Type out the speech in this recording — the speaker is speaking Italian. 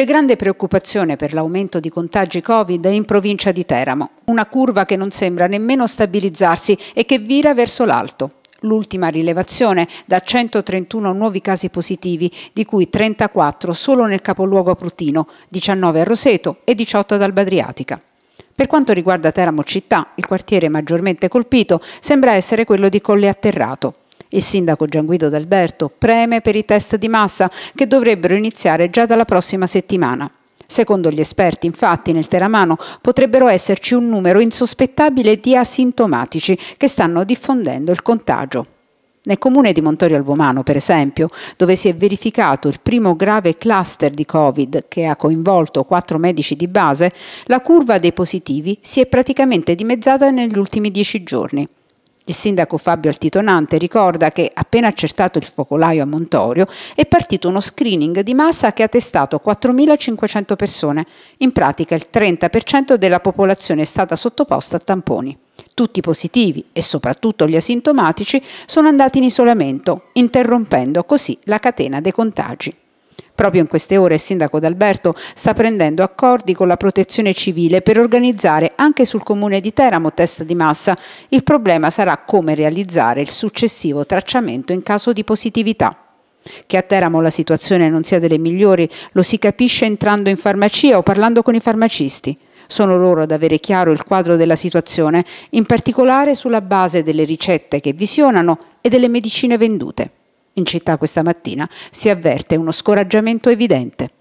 C'è grande preoccupazione per l'aumento di contagi Covid in provincia di Teramo, una curva che non sembra nemmeno stabilizzarsi e che vira verso l'alto. L'ultima rilevazione da 131 nuovi casi positivi, di cui 34 solo nel capoluogo Prutino, 19 a Roseto e 18 ad Albadriatica. Per quanto riguarda Teramo città, il quartiere maggiormente colpito sembra essere quello di Colle Atterrato. Il sindaco Gianguido D'Alberto preme per i test di massa che dovrebbero iniziare già dalla prossima settimana. Secondo gli esperti, infatti, nel Teramano potrebbero esserci un numero insospettabile di asintomatici che stanno diffondendo il contagio. Nel comune di Montorio al per esempio, dove si è verificato il primo grave cluster di Covid che ha coinvolto quattro medici di base, la curva dei positivi si è praticamente dimezzata negli ultimi dieci giorni. Il sindaco Fabio Altitonante ricorda che, appena accertato il focolaio a Montorio, è partito uno screening di massa che ha testato 4.500 persone. In pratica il 30% della popolazione è stata sottoposta a tamponi. Tutti i positivi e soprattutto gli asintomatici sono andati in isolamento, interrompendo così la catena dei contagi. Proprio in queste ore il sindaco d'Alberto sta prendendo accordi con la protezione civile per organizzare anche sul comune di Teramo test di massa. Il problema sarà come realizzare il successivo tracciamento in caso di positività. Che a Teramo la situazione non sia delle migliori lo si capisce entrando in farmacia o parlando con i farmacisti. Sono loro ad avere chiaro il quadro della situazione, in particolare sulla base delle ricette che visionano e delle medicine vendute. In città questa mattina si avverte uno scoraggiamento evidente.